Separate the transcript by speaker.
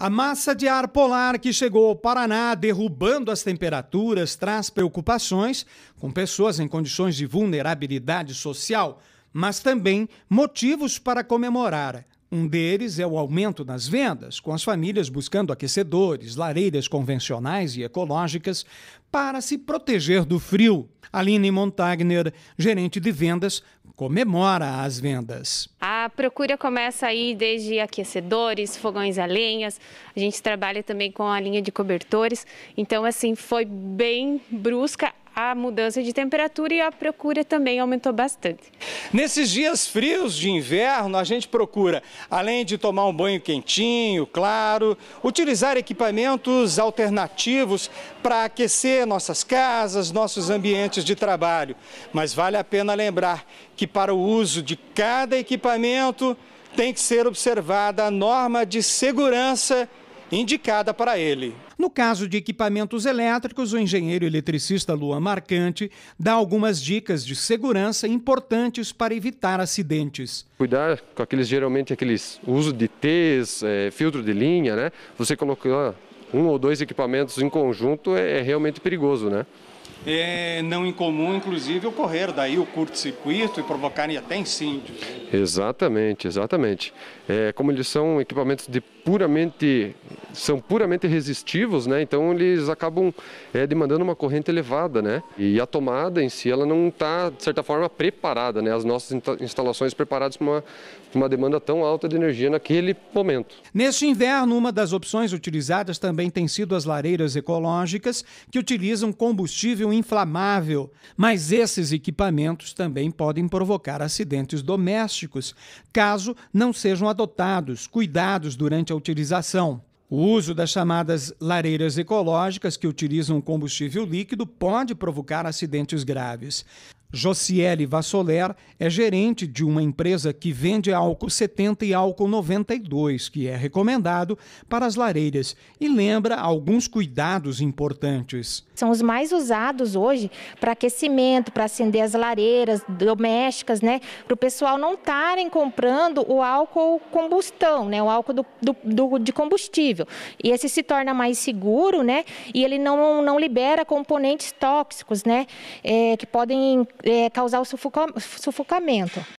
Speaker 1: A massa de ar polar que chegou ao Paraná derrubando as temperaturas traz preocupações com pessoas em condições de vulnerabilidade social, mas também motivos para comemorar. Um deles é o aumento nas vendas, com as famílias buscando aquecedores, lareiras convencionais e ecológicas para se proteger do frio. Aline Montagner, gerente de vendas comemora as vendas.
Speaker 2: A procura começa aí desde aquecedores, fogões a lenhas. A gente trabalha também com a linha de cobertores. Então, assim, foi bem brusca a mudança de temperatura e a procura também aumentou bastante.
Speaker 1: Nesses dias frios de inverno, a gente procura, além de tomar um banho quentinho, claro, utilizar equipamentos alternativos para aquecer nossas casas, nossos ambientes de trabalho. Mas vale a pena lembrar que para o uso de cada equipamento tem que ser observada a norma de segurança indicada para ele. No caso de equipamentos elétricos, o engenheiro eletricista Luan Marcante dá algumas dicas de segurança importantes para evitar
Speaker 3: acidentes. Cuidar com aqueles, geralmente, aqueles uso de T's, é, filtro de linha, né? Você colocar ah, um ou dois equipamentos em conjunto é, é realmente perigoso, né?
Speaker 1: é não incomum, inclusive, ocorrer daí o curto-circuito e provocarem até
Speaker 3: incêndios. Né? Exatamente, exatamente. É, como eles são equipamentos de puramente são puramente resistivos, né? Então eles acabam é, demandando uma corrente elevada, né? E a tomada em si ela não está de certa forma preparada, né? As nossas instalações preparadas para uma, uma demanda tão alta de energia naquele momento. Neste inverno,
Speaker 1: uma das opções utilizadas também tem sido as lareiras ecológicas que utilizam combustível inflamável, mas esses equipamentos também podem provocar acidentes domésticos caso não sejam adotados cuidados durante a utilização. O uso das chamadas lareiras ecológicas, que utilizam combustível líquido, pode provocar acidentes graves. Josiele Vassoler é gerente de uma empresa que vende álcool 70 e álcool 92, que é recomendado para as lareiras, e lembra alguns cuidados importantes.
Speaker 4: São os mais usados hoje para aquecimento, para acender as lareiras domésticas, né? Para o pessoal não estarem comprando o álcool combustão, né? O álcool do, do, do, de combustível. E esse se torna mais seguro, né? E ele não, não libera componentes tóxicos, né? É, que podem é, causar o sufocamento.